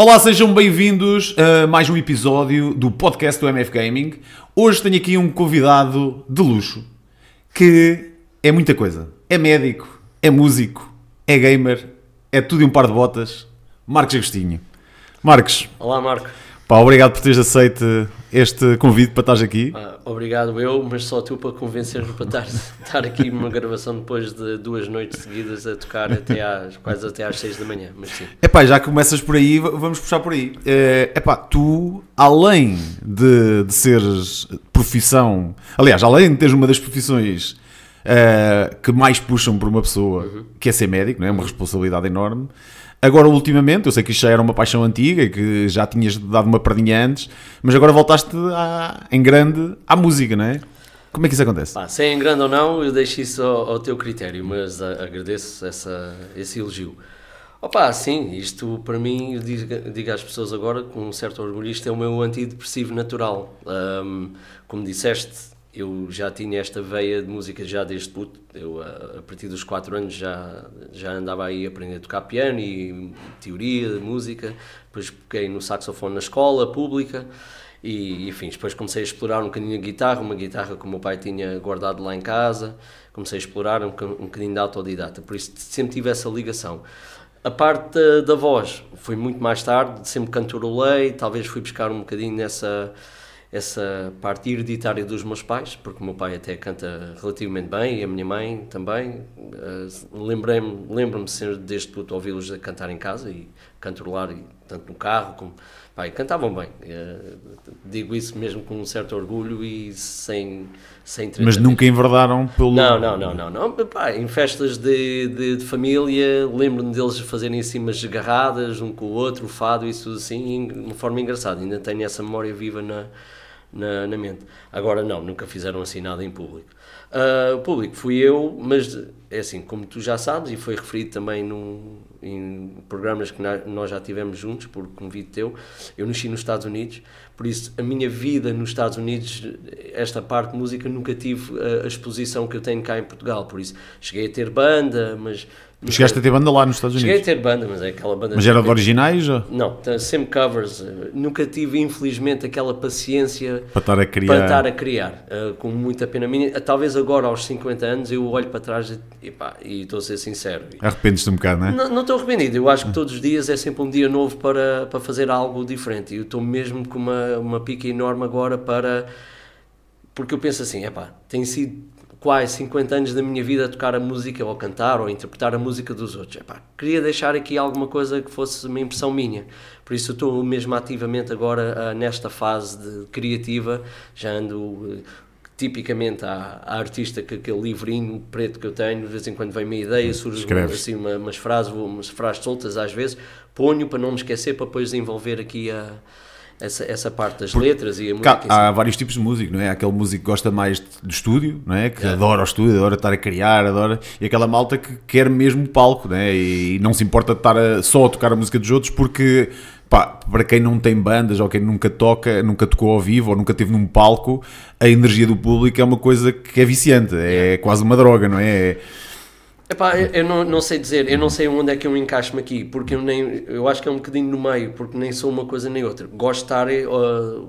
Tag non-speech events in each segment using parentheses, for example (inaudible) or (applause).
Olá, sejam bem-vindos a mais um episódio do podcast do MF Gaming. Hoje tenho aqui um convidado de luxo que é muita coisa. É médico, é músico, é gamer, é tudo e um par de botas. Marcos Agostinho. Marcos. Olá, Marco. Pá, obrigado por teres aceito este convite para estar aqui. obrigado eu, mas só tu para convencer-me para estar, (laughs) estar aqui numa gravação depois de duas noites seguidas a tocar até às, quase até às seis da manhã, mas sim. Epá, já começas por aí, vamos puxar por aí. É, epá, tu, além de, de seres profissão, aliás, além de teres uma das profissões uh, que mais puxam por uma pessoa, uhum. que é ser médico, não é? uma uhum. responsabilidade enorme, Agora, ultimamente, eu sei que isto já era uma paixão antiga e que já tinhas dado uma perdinha antes, mas agora voltaste à, em grande à música, não é? Como é que isso acontece? Pá, se é em grande ou não, eu deixo isso ao, ao teu critério, mas a, agradeço essa, esse elogio. Opa, sim, isto para mim, eu digo, digo, às pessoas agora, com um certo orgulho, isto é o meu antidepressivo natural. Um, como disseste, eu já tinha esta veia de música já desde puto. Eu, a partir dos 4 anos, já, já andava aí a aprender a tocar piano e teoria de música. Depois peguei no saxofone na escola pública. E, enfim, depois comecei a explorar um bocadinho a guitarra, uma guitarra que o meu pai tinha guardado lá em casa. Comecei a explorar um, um bocadinho de autodidata. Por isso sempre tive essa ligação. A parte da, da voz foi muito mais tarde, sempre cantorolei. Talvez fui buscar um bocadinho nessa essa parte hereditária dos meus pais, porque o meu pai até canta relativamente bem e a minha mãe também. Ah, lembrei-me, lembro-me sempre desde puto ouvi-los a cantar em casa e cantarolar tanto no carro como. Pai, cantavam bem. Ah, digo isso mesmo com um certo orgulho e sem. sem Mas nunca enverdaram pelo. Não, não, não, não. não. em festas de, de, de família, lembro-me deles fazerem assim umas garradas, um com o outro, o fado, isso assim, de uma forma engraçada. Ainda tenho essa memória viva na na, na mente. Agora não, nunca fizeram assim nada em público. Uh, público fui eu, mas é assim, como tu já sabes, e foi referido também num, em programas que na, nós já tivemos juntos, por convite teu, eu nasci nos Estados Unidos, por isso a minha vida nos Estados Unidos, esta parte de música, nunca tive a, ah, a exposição que eu tenho cá em Portugal, por isso cheguei a ter banda, mas mas Chegaste a ter banda lá nos Estados Unidos? Cheguei a ter banda, mas é aquela banda. Mas era de originais? Ou? Não, sempre covers. Eh, nunca tive, infelizmente, aquela paciência para estar a criar. Para estar a criar uh, com muita pena minha. Talvez agora, aos 50 anos, eu olho para trás e, epá, e estou a ser sincero. Arrependes-te um bocado, não é? Não, não estou arrependido. Eu acho que todos os dias é sempre um dia novo para, para fazer algo diferente. E eu estou mesmo com uma, uma pica enorme agora para. Porque eu penso assim, epá, tem sido quase 50 anos da minha vida a tocar a música ou a cantar ou a interpretar a música dos outros. Epá, queria deixar aqui alguma coisa que fosse uma impressão minha. Por isso estou mesmo ativamente agora uh, nesta fase de criativa, já ando uh, tipicamente à, à, artista que aquele livrinho preto que eu tenho, de vez em quando vem uma ideia, hum, surge assim uma, umas frases, umas frases soltas às vezes, ponho para não me esquecer, para depois desenvolver aqui a essa, essa parte das letras e a música. Há, há vários tipos de músico, não é? Há aquele músico que gosta mais do estúdio, não é? Que é. adora o estúdio, adora estar a criar, adora. E aquela malta que quer mesmo o palco, não é? E não se importa de estar a, só a tocar a música dos outros porque. Pá, para quem não tem bandas ou quem nunca toca, nunca tocou ao vivo ou nunca teve num palco, a energia do público é uma coisa que é viciante, é. quase uma droga, não é? Epá, eu não, não sei dizer, eu não sei onde é que eu encaixo-me aqui, porque eu nem, eu acho que é um bocadinho no meio, porque nem sou uma coisa nem outra. Gosto de estar, eh,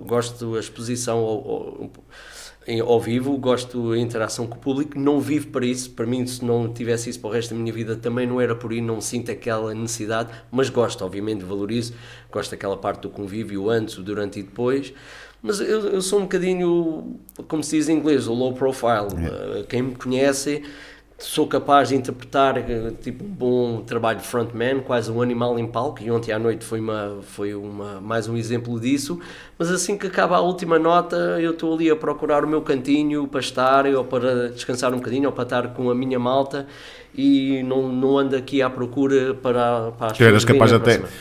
gosto da exposição ao, ao, ao, vivo, gosto da interação com o público, não vivo para isso, para mim se não tivesse isso para o resto da minha vida também não era por aí, não sinto aquela necessidade, mas gosto, obviamente valorizo, gosto daquela parte do convívio antes, o durante e depois, mas eu, eu sou um bocadinho, como se diz em inglês, o low profile, é. eh, quem me conhece sou capaz de interpretar eh, tipo um bom trabalho frontman, quase um animal em palco, e ontem à noite foi, uma, foi uma, mais um exemplo disso, mas assim que acaba a última nota eu estou ali a procurar o meu cantinho para estar, ou para descansar um bocadinho, ou para estar com a minha malta, e não, não ando aqui à procura para, para as Eras capaz até... Próxima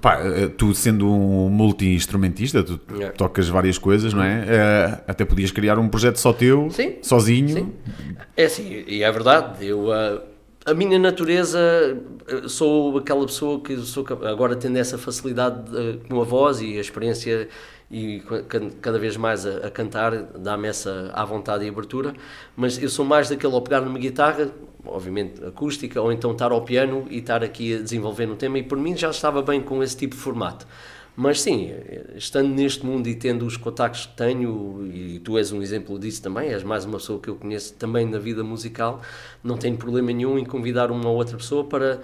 Pá, eh, tu sendo um multi-instrumentista, tu yeah. É. tocas várias coisas, não é? Eh, até podias criar um projeto só teu, sim, sozinho. Sim. É assim, e é verdade. Eu, a, eh, a minha natureza, sou aquela pessoa que sou, agora tendo essa facilidade com a voz e a experiência e cada vez mais a, a cantar, dá-me essa à vontade e abertura, mas eu sou mais daquele ao pegar numa guitarra, obviamente acústica, ou então estar ao piano e estar aqui a desenvolver um tema, e por mim já estava bem com esse tipo de formato. Mas sim, estando neste mundo e tendo os contactos que tenho, e tu és um exemplo disso também, és mais uma pessoa que eu conheço também na vida musical, não tenho problema nenhum em convidar uma ou outra pessoa para,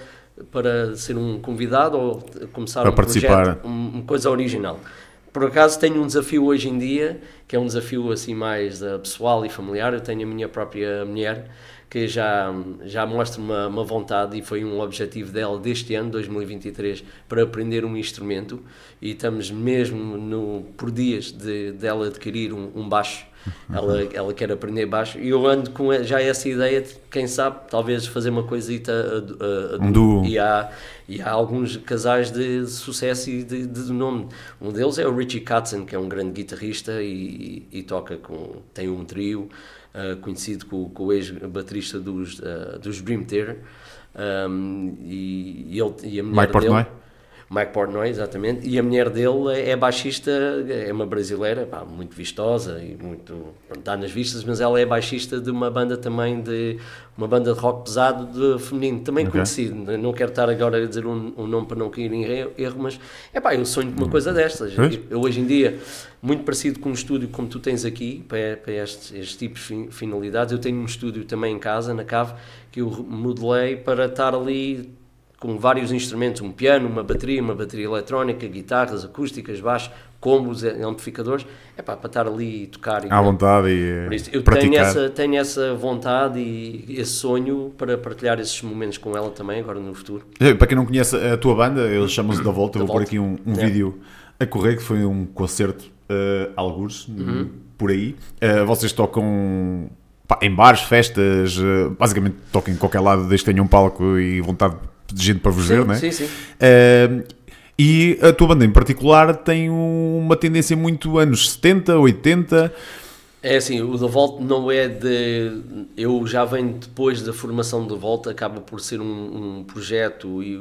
para ser um convidado ou começar a um participar. projeto, uma coisa original por acaso tenho um desafio hoje em dia, que é um desafio assim mais uh, pessoal e familiar. Eu tenho a minha própria mulher que já, já mostra uma, uma vontade e foi um objetivo dela deste ano, 2023, para aprender um instrumento e estamos mesmo no, por dias de, dela adquirir um, um baixo ela, uhum. ela quer aprender baixo e eu ando com já essa ideia de, quem sabe, talvez fazer uma coisita a, a, a um duo. E há, e há alguns casais de sucesso e de, de, nome. Um deles é o Richie Katzen, que é um grande guitarrista e, e toca com. tem um trio uh, conhecido com, com o ex-baterista dos, uh, dos Dream Theater. Um, e, e, ele, e a mulher Mike Portnoy? Mike Portnoy, exatamente, e a mulher dele é, é baixista, é uma brasileira, pá, muito vistosa e muito. Pronto, dá nas vistas, mas ela é baixista de uma banda também de. uma banda de rock pesado de feminino, também okay. conhecido. Não quero estar agora a dizer um, um nome para não cair em erro, mas é pá, eu sonho de uma coisa hum. destas. Eu hoje em dia, muito parecido com um estúdio como tu tens aqui, para, para estes, estes tipos de finalidades, eu tenho um estúdio também em casa, na Cave, que eu modelei para estar ali com vários instrumentos, um piano, uma bateria, uma bateria eletrónica, guitarras acústicas, baixo, combos, eh, amplificadores, é pá, para estar ali e tocar. E, à vontade e por isso, Eu tenho essa, tenho essa vontade e esse sonho para partilhar esses momentos com ela também, agora no futuro. Para quem não conhece a tua banda, eles chamam-se Da Volta, da vou volta. pôr aqui um, um é. vídeo a correr, que foi um concerto, uh, eh, alguns, uhum. por aí. Uh, vocês tocam... Pá, em bares, festas, basicamente toquem em qualquer lado, desde que tenham um palco e vontade de gente para vos sim, ver, não é? Sim, sim. Uh, e a tua banda em particular tem uma tendência muito anos 70, 80. É assim, o The volta não é de. Eu já venho depois da formação de Volta, acaba por ser um, um projeto e,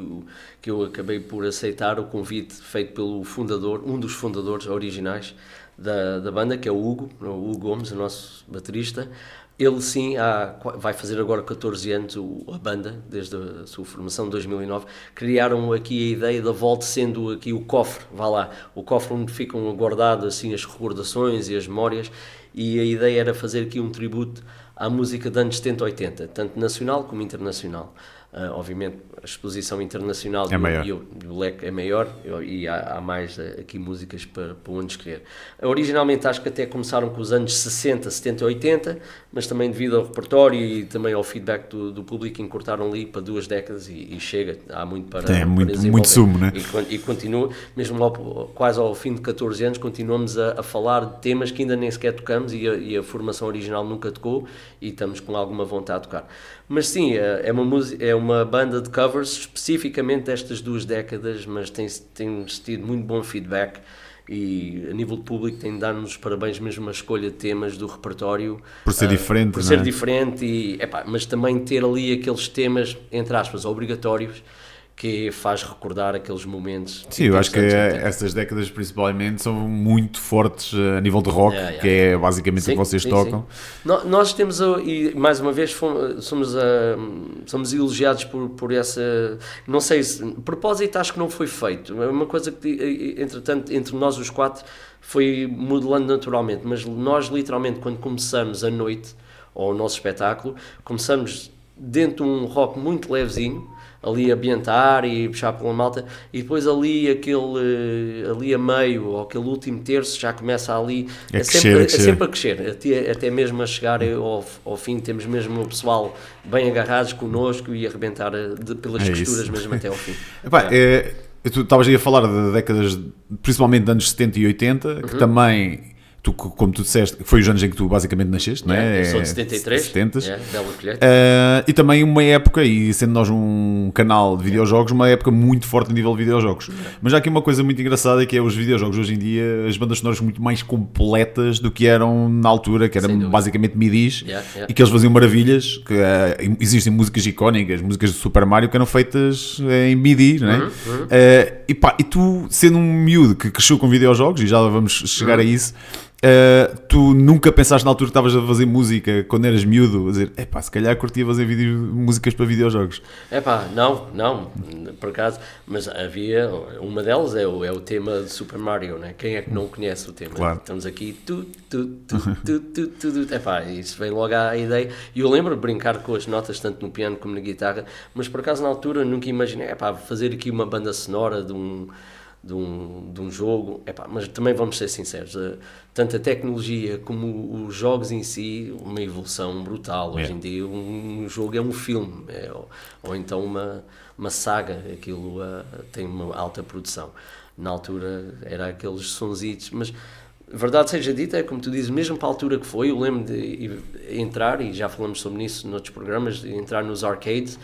que eu acabei por aceitar o convite feito pelo fundador, um dos fundadores originais da, da banda, que é o Hugo, o Hugo Gomes, o nosso baterista. Ele sim, há, vai fazer agora 14 anos a banda, desde a sua formação de 2009, criaram aqui a ideia da volta sendo aqui o cofre, vá lá, o cofre onde ficam guardadas assim as recordações e as memórias e a ideia era fazer aqui um tributo à música de anos 70 80, tanto nacional como internacional. Uh, obviamente a exposição internacional é maior. E, o, leque é maior e há, há mais ah, aqui músicas para, para onde escolher. Ah, originalmente acho que até começaram com os anos 60, 70, 80, mas também devido ao repertório e também ao feedback do, do público encurtaram ali para duas décadas e, e chega, há muito para Tem, é muito, muito sumo, né? E, e continua, mesmo lá, quase ao fim de 14 anos, continuamos a, a falar de temas que ainda nem sequer tocamos e a, e a, formação original nunca tocou e estamos com alguma vontade de tocar. Mas sim, é, é uma música, é uma uma banda de covers especificamente destas duas décadas, mas tem, tem tido muito bom feedback e a nível público tem de dar-nos parabéns mesmo a escolha de temas do repertório por ser uh, diferente por ser é? diferente e epá, mas também ter ali aqueles temas entre aspas obrigatórios que faz recordar aqueles momentos. Sim, eu acho que é? essas décadas principalmente são muito fortes eh, a nível de rock, yeah, yeah. que é basicamente sim, o que vocês sim, tocam. Sim. Nós temos, e mais uma vez, fomos, somos, eh, somos elogiados por, por essa. Não sei se. Propósito acho que não foi feito. É uma coisa que, entretanto, entre nós os quatro foi modelando naturalmente, mas nós literalmente, quando começamos a noite, ou o nosso espetáculo, começamos dentro de um rock muito levezinho ali ambientar e puxar pela malta, e depois ali aquele ali a meio, ou aquele último terço já começa ali é, crescer, sempre, é, sempre, a crescer, até, até mesmo a chegar ao, ao, fim, temos mesmo o pessoal bem agarrados connosco e arrebentar eh, de, pelas é costuras isso. mesmo até ao fim. (laughs) Epá, é. eh, tu estavas aí a falar de décadas, principalmente de anos 70 e 80, que uhum. também tu, como tu disseste, foi os anos em que tu basicamente nasceste, não é? Eu sou de 73. 70. Uh, e também uma época, e sendo nós um canal de videojogos, uma época muito forte a nível de videojogos. Mas há aqui uma coisa muito engraçada que é os videojogos hoje em dia, as bandas sonoras muito mais completas do que eram na altura, que eram basicamente midis, e que eles faziam maravilhas, que uh, existem músicas icónicas, músicas do Super Mario que eram feitas em midis, não é? Uhum, uhum. Ah, e pá, e tu, sendo um miúdo que cresceu com videojogos, e já vamos chegar uhum. a isso Uh, tu nunca pensaste na altura que estavas a fazer música quando eras miúdo, a dizer, epá, se calhar curtia fazer vídeo, músicas para videojogos? Epá, não, não, por acaso, mas havia, uma delas é o, é o tema de Super Mario, né? quem é que não conhece o tema? Claro. Estamos aqui, tu, tu, tu, tu, tu, tu, tu, epá, isso vem logo à ideia, e eu lembro de brincar com as notas tanto no piano como na guitarra, mas por acaso na altura nunca imaginei, epá, fazer aqui uma banda sonora de um de um, de um jogo. Epá, mas também vamos ser sinceros, eh, tanto a tecnologia como os jogos em si, uma evolução brutal. Hoje é. em dia um jogo é um filme, é, ou, ou, então uma, uma saga, aquilo uh, tem uma alta produção. Na altura era aqueles sonsitos mas verdade seja dita, é como tu dizes, mesmo para a altura que foi, eu lembro de entrar, e já falamos sobre isso noutros programas, de entrar nos arcades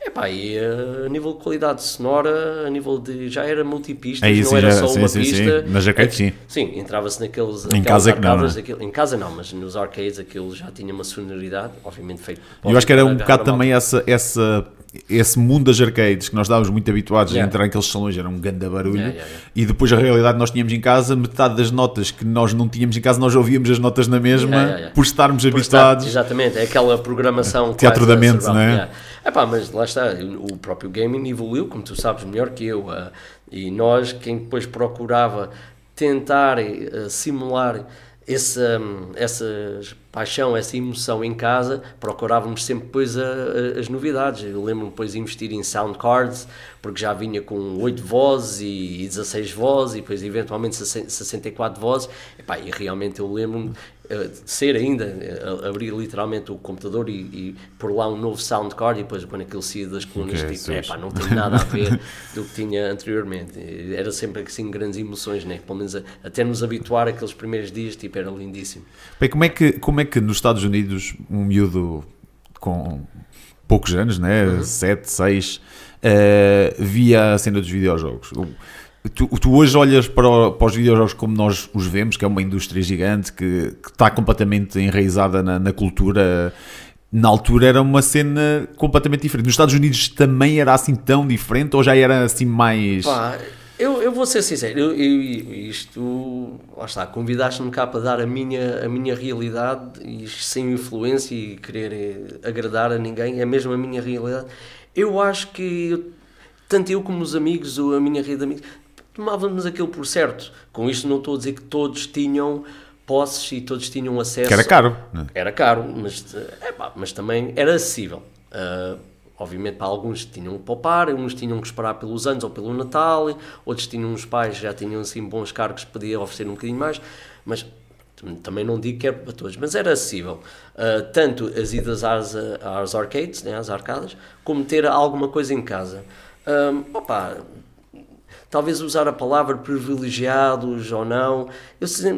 Epá, e eh, a nível de qualidade sonora, a nível de. já era multipista, é não era já, só sim, uma sim, pista. Sim. É sim. Sim, entrava-se naqueles. Em casa arcadas, não, é? aquilo, Em casa não, mas nos arcades aquilo já tinha uma sonoridade, obviamente feito. Eu acho que era um bocado também essa, essa esse mundo das arcades que nós estávamos muito habituados yeah. a entrar naqueles salões era um grande barulho yeah, yeah, e depois a realidade nós tínhamos em casa metade das notas que nós não tínhamos em casa nós ouvíamos as notas na mesma por estarmos por habituados estar, exatamente é aquela programação teatro da mente né é? é pá mas lá está o próprio gaming evoluiu como tu sabes melhor que eu eh, e nós quem depois procurava tentar eh, simular esse, hum, essa paixão, essa emoção em casa, procurávamos sempre depois a, a, as novidades. Eu lembro-me depois de investir em sound cards, porque já vinha com 8 vozes e, e 16 vozes e depois eventualmente 64 vozes. E, pá, e realmente eu lembro-me, eh, ser ainda, eh, abrir literalmente o computador e, e pôr lá um novo soundcard e depois quando aquilo saía das colunas, okay, tipo, é pá, não tem nada a ver (laughs) do que tinha anteriormente. Era sempre assim grandes emoções, né? Pelo menos a, até nos habituar aqueles primeiros dias, tipo, era lindíssimo. Bem, como é que, como é que nos Estados Unidos um miúdo com poucos anos, né? Uhum. 7, 6, uh, via a cena dos videojogos? Tu, tu, hoje olhas para, o, para os videojogos como nós os vemos, que é uma indústria gigante que, que está completamente enraizada na, na, cultura. Na altura era uma cena completamente diferente. Nos Estados Unidos também era assim tão diferente ou já era assim mais. Pá, eu, eu vou ser sincero, eu, eu, isto. Lá está, convidaste-me cá para dar a minha, a minha realidade e sem influência e querer eh, agradar a ninguém, é mesmo a minha realidade. Eu acho que. Tanto eu como os amigos, ou a minha rede de amigos, tomávamos aquilo por certo. Com isto não estou a dizer que todos tinham posses e todos tinham acesso. Que era caro. Né? Era caro, mas, eh, mas também era acessível. Uh, obviamente para alguns tinham que poupar, uns tinham que esperar pelos anos ou pelo Natal, outros tinham os pais já tinham assim bons cargos, podia oferecer um bocadinho mais, mas também não digo que era para todos, mas era acessível. Uh, tanto as idas às, às arcades, né, às arcadas, como ter alguma coisa em casa. Um, opa, talvez usar a palavra privilegiados ou não. Eu sei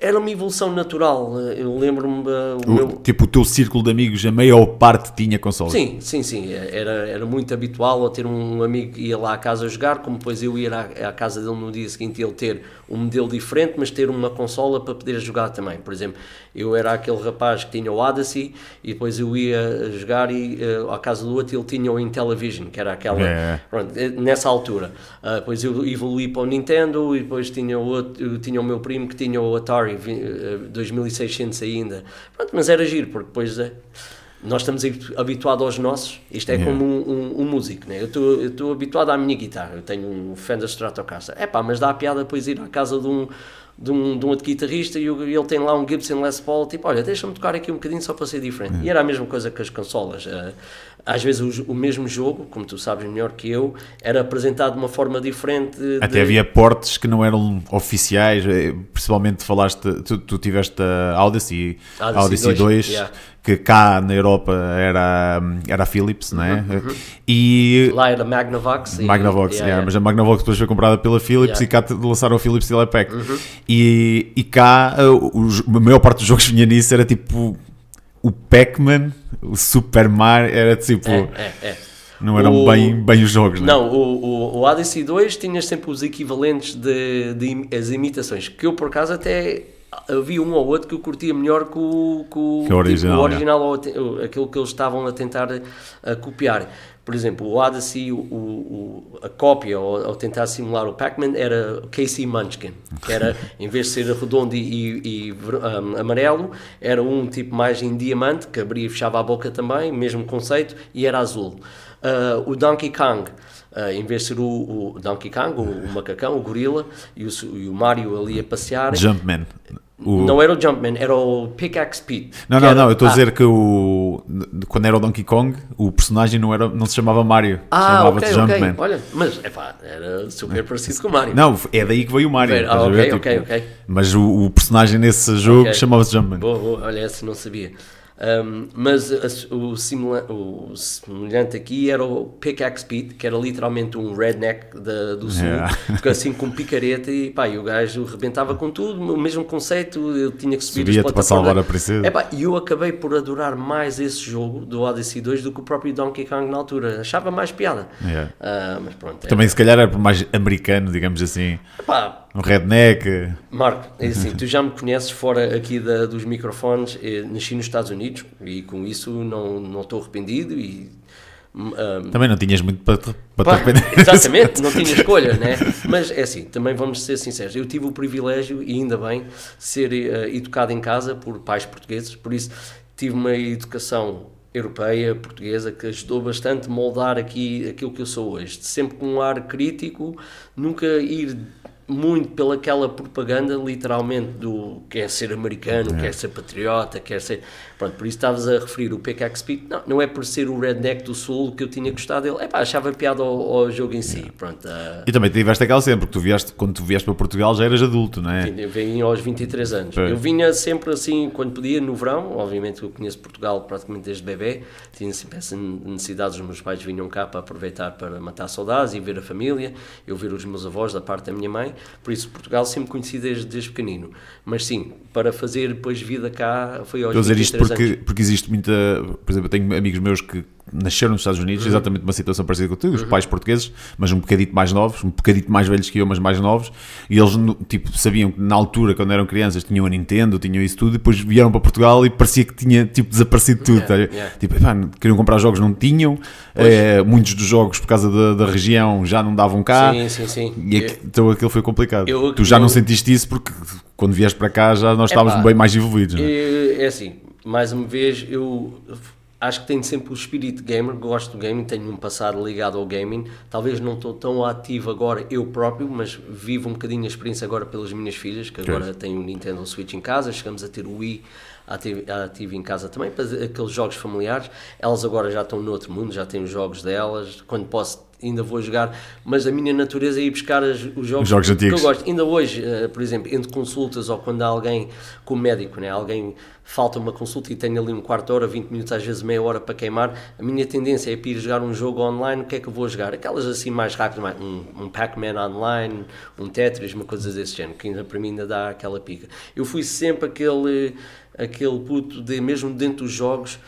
era uma evolução natural. Eu lembro-me. Eh, o o, meu... Tipo, o teu círculo de amigos, a maior parte tinha consola Sim, sim, sim. Era, era muito habitual eu ter um amigo que ia lá à casa jogar, como depois eu ia à, à casa dele no dia seguinte ele ter um modelo diferente, mas ter uma consola para poder jogar também. Por exemplo, eu era aquele rapaz que tinha o Odyssey e depois eu ia jogar e uh, à casa do outro ele tinha o Intellivision, que era aquela. É. Pronto, eh, nessa altura. Uh, depois eu evoluí para o Nintendo e depois tinha, outro, tinha o meu primo que tinha o Atari 2600 eh, ainda. Pronto, mas era giro, porque depois eh, nós estamos habituados aos nossos. Isto é yeah. como um, um, um, músico, né? Eu estou habituado à minha guitarra. Eu tenho um Fender Stratocaster. É pá, mas dá a piada depois ir à casa de um, de um, de um outro guitarrista e ele tem lá um Gibson Les Paul. Tipo, olha, deixa-me tocar aqui um bocadinho só para ser diferente. E era a mesma coisa que as consolas. Uh, às vezes o, o, mesmo jogo, como tu sabes melhor que eu, era apresentado de uma forma diferente. De... Até havia portes que não eram oficiais, eh, principalmente falaste, tu, tu tiveste a Odyssey, Odyssey, Odyssey 2, 2 yeah. que cá na Europa era, era a Philips, não é? Uhum, uhum, E... Lá era Magnavox. E... Magnavox, yeah, yeah. mas a Magnavox depois foi comprada pela Philips e cá lançaram a Philips e Uhum. E, e cá eh, os, a maior parte dos jogos que vinha nisso era tipo o Pac-Man o Super Mario era tipo. É, é, é. Não eram o, bem, bem os jogos, não é? o, o, o ADC 2 tinha sempre os equivalentes de, de, as imitações, que eu por acaso até havia um ou outro que eu curtia melhor que o, que o, que o original, tipo, o é. original é. ou aquilo que eles estavam a tentar a copiar. Por exemplo, o Odyssey, o, o a cópia, ao, tentar simular o Pac-Man, era o Casey Munchkin. Era, em vez de ser redondo e, e um, amarelo, era um tipo mais em diamante, que abria e fechava a boca também, mesmo conceito, e era azul. Uh, o Donkey Kong, uh, em vez de ser o, o Donkey Kong, o, o, macacão, o gorila, e o, e o Mario ali a passear... Jumpman. O... Não era o Jumpman, era o Pickaxe Pete. Não, não, era... não, eu estou ah. a dizer que o quando era o Donkey Kong, o personagem não, era, não se chamava Mario, ah, chamava-se okay, Jumpman. Okay. Olha, mas epá, era super parecido com o Mario. Não, é daí que veio o Mario. Ah, ok, ver, tipo, ok, Mas o, o personagem nesse jogo okay. chamava-se Jumpman. Boa, boa, olha, esse não sabia. Um, mas o, o, semelhante aqui era o Pickaxe Pete, que era literalmente um redneck do sul, yeah. assim com picareta e pá, e o gajo rebentava com tudo, o mesmo conceito, eu tinha que subir Subia para salvar a princesa. pá, e eu acabei por adorar mais esse jogo do Odyssey 2 do que o próprio Donkey Kong na altura, achava mais piada. Yeah. Uh, mas pronto, é Também é, se calhar era mais americano, digamos assim. pá, um redneck. Marco, é assim, (laughs) tu já me conheces fora aqui da, dos microfones, eh, nasci nos Estados Unidos e com isso não, não estou arrependido e... Um, hum, também não tinhas muito para, te, para pá, te arrepender. (laughs) Exatamente, não tinha (laughs) escolha, né? Mas é assim, também vamos ser sinceros, eu tive o privilégio, e ainda bem, ser uh, educado em casa por pais portugueses, por isso tive uma educação europeia, portuguesa, que ajudou bastante a moldar aqui aquilo que eu sou hoje. Sempre com um ar crítico, nunca ir muito pelaquela propaganda, literalmente, do quer ser americano, é. quer ser patriota, quer ser. Pronto, por isso estavas a referir o PKX Speed. Não, não é por ser o redneck do Sul que eu tinha gostado dele. É pá, achava piada ao, ao jogo em si. Pronto, uh... E também tiveste aquela sempre, porque tu vieste, quando tu vieste para Portugal já eras adulto, não é? Sim, eu vim aos 23 anos. Eu vinha sempre assim, quando podia, no verão. Obviamente eu conheço Portugal praticamente desde bebê. Tinha sempre essa necessidade. Os meus pais vinham cá para aproveitar para matar saudades e ver a família. Eu ver os meus avós da parte da minha mãe. Por isso Portugal sempre conheci desde, desde pequenino. Mas sim, para fazer depois vida cá foi aos 23 anos porque, anos. Porque existe muita. Por exemplo, eu tenho amigos meus que nasceram nos Estados Unidos, uhum. exatamente uma situação parecida com contigo, os uhum. pais portugueses, mas um bocadito mais novos, um bocadito mais velhos que eu, mas mais novos, e eles tipo, sabiam que na altura, quando eram crianças, tinham a Nintendo, tinham isso tudo, e depois vieram para Portugal e parecia que tinha tipo, desaparecido tudo. Yeah, tá? yeah. Tipo, pá, queriam comprar jogos, não tinham, é, muitos dos jogos, por causa da, da, região, já não davam cá, sim, sim, sim. E aqui, é eu, então aquilo foi complicado. Eu, tu já eu, não sentiste isso porque quando vieste para cá já nós estávamos pá, bem mais envolvidos. É, é assim, mais uma vez, eu acho que tenho sempre o espírito gamer, gosto do gaming, tenho um passado ligado ao gaming. Talvez não estou tão ativo agora eu próprio, mas vivo um bocadinho a experiência agora pelas minhas filhas, que agora têm o um Nintendo Switch em casa, chegamos a ter o Wii ativo, ativo em casa também, para aqueles jogos familiares. Elas agora já estão no outro mundo, já têm os jogos delas. Quando posso ainda vou jogar, mas a minha natureza é ir buscar as, os jogos, os jogos que antigos. eu gosto. Ainda hoje, uh, por exemplo, entre consultas ou quando há alguém com médico, né, alguém falta uma consulta e tenho ali um quarto de hora, 20 minutos, às vezes meia hora para queimar, a minha tendência é para ir jogar um jogo online, o que é que eu vou jogar? Aquelas assim mais rápidas, mais, um, um Pac-Man online, um Tetris, uma coisa desse género, que ainda para mim ainda dá aquela pica. Eu fui sempre aquele, aquele puto de, mesmo dentro dos jogos,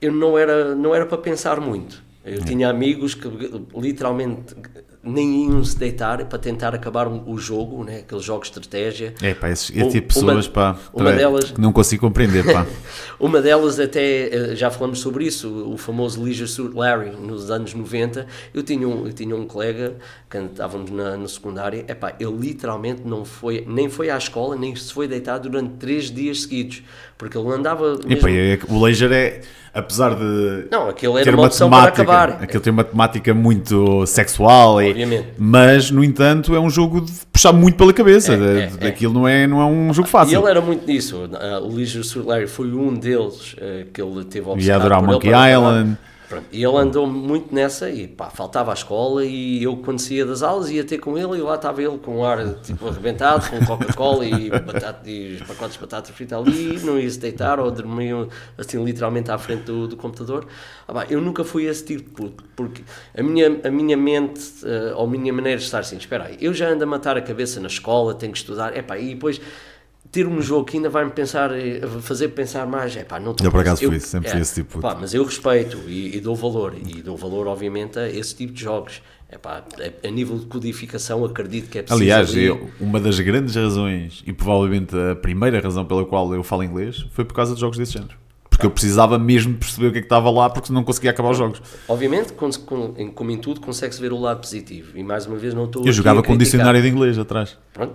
eu não era, não era para pensar muito eu tinha amigos que literalmente nem iam se deitar para tentar acabar o jogo, né? aqueles jogos de estratégia. É, pá, esse, esse tipo de pessoas, uma, pá, uma delas, não consigo compreender, pá. (laughs) uma delas até, eh, já falamos sobre isso, o famoso Leisure Suit Larry, nos anos 90, eu tinha um, eu tinha um colega, quando estávamos na, na secundária, é pá, ele literalmente não foi, nem foi à escola, nem se foi deitar durante três dias seguidos, porque ele andava... Mesmo... É e, pá, o Leisure é apesar de não, aquilo era uma, uma temática, para acabar. Aquilo tem uma temática muito sexual, E, mas no entanto é um jogo de puxar muito pela cabeça. É, é, é, é. aquilo é. não é não é um jogo fácil. E ele era muito nisso. Ah, o Leisure Suit Larry foi um deles ah, que ele teve obcecado. E adorar Monkey Island. Acabar. Pronto, e ele andou muito nessa e pá, faltava à escola e eu quando saía das aulas ia ter com ele e lá estava ele com o ar tipo arrebentado, com Coca-Cola e, batata, e pacotes de batata frita ali, não ia se deitar ou dormia assim literalmente à frente do, do computador. Ah, pá, eu nunca fui esse tipo de puto, porque a minha, a minha mente eh, ou a minha maneira de estar assim, espera aí, eu já ando a matar a cabeça na escola, tenho que estudar, é pá, e depois ter um jogo que ainda vai-me pensar, eh, fazer pensar mais, é pá, não estou... Eu por acaso eu, fui, sempre é, esse tipo. Pá, mas eu respeito e, e, dou valor, e dou valor obviamente a esse tipo de jogos. É pá, a, nível de codificação acredito que é preciso... Aliás, eu, uma das grandes razões, e provavelmente a primeira razão pela qual eu falo inglês, foi por causa de jogos desse género porque eu precisava mesmo perceber o que, é que estava lá porque não conseguia acabar os jogos. Obviamente, como em tudo, consegue-se ver o lado positivo e mais uma vez não estou. Eu jogava com dicionário de inglês atrás. Pronto.